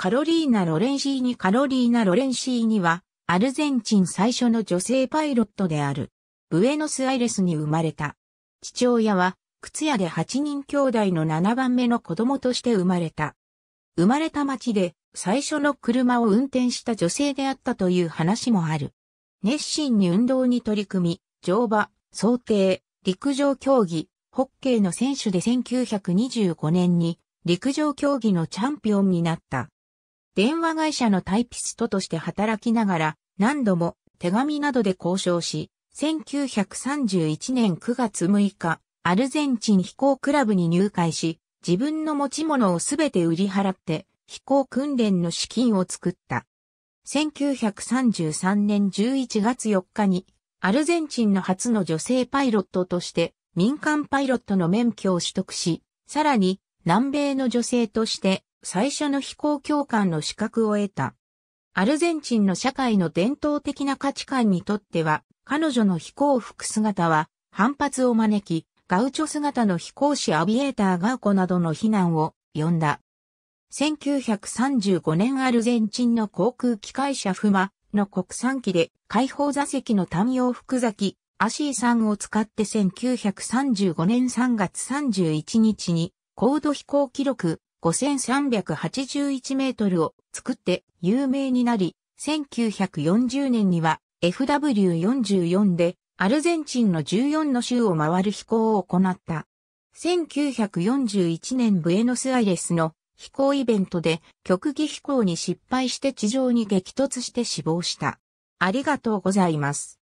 カロリーナ・ロレンシーニカロリーナ・ロレンシーニは、アルゼンチン最初の女性パイロットである。ブエノスアイレスに生まれた。父親は、靴屋で8人兄弟の7番目の子供として生まれた。生まれた町で最初の車を運転した女性であったという話もある。熱心に運動に取り組み、乗馬、想定、陸上競技、ホッケーの選手で1925年に陸上競技のチャンピオンになった。電話会社のタイピストとして働きながら、何度も手紙などで交渉し、1931年9月6日、アルゼンチン飛行クラブに入会し、自分の持ち物をすべて売り払って、飛行訓練の資金を作った。1933年11月4日に、アルゼンチンの初の女性パイロットとして、民間パイロットの免許を取得し、さらに、南米の女性として、最初の飛行教官の資格を得た。アルゼンチンの社会の伝統的な価値観にとっては、彼女の飛行服姿は反発を招き、ガウチョ姿の飛行士アビエーターガウコなどの非難を呼んだ。1935年アルゼンチンの航空機械社フマの国産機で開放座席の単用福崎アシーさんを使って1935年3月31日に高度飛行記録5381メートルを作って有名になり、1940年には FW44 でアルゼンチンの14の州を回る飛行を行った。1941年ブエノスアイレスの飛行イベントで極技飛行に失敗して地上に激突して死亡した。ありがとうございます。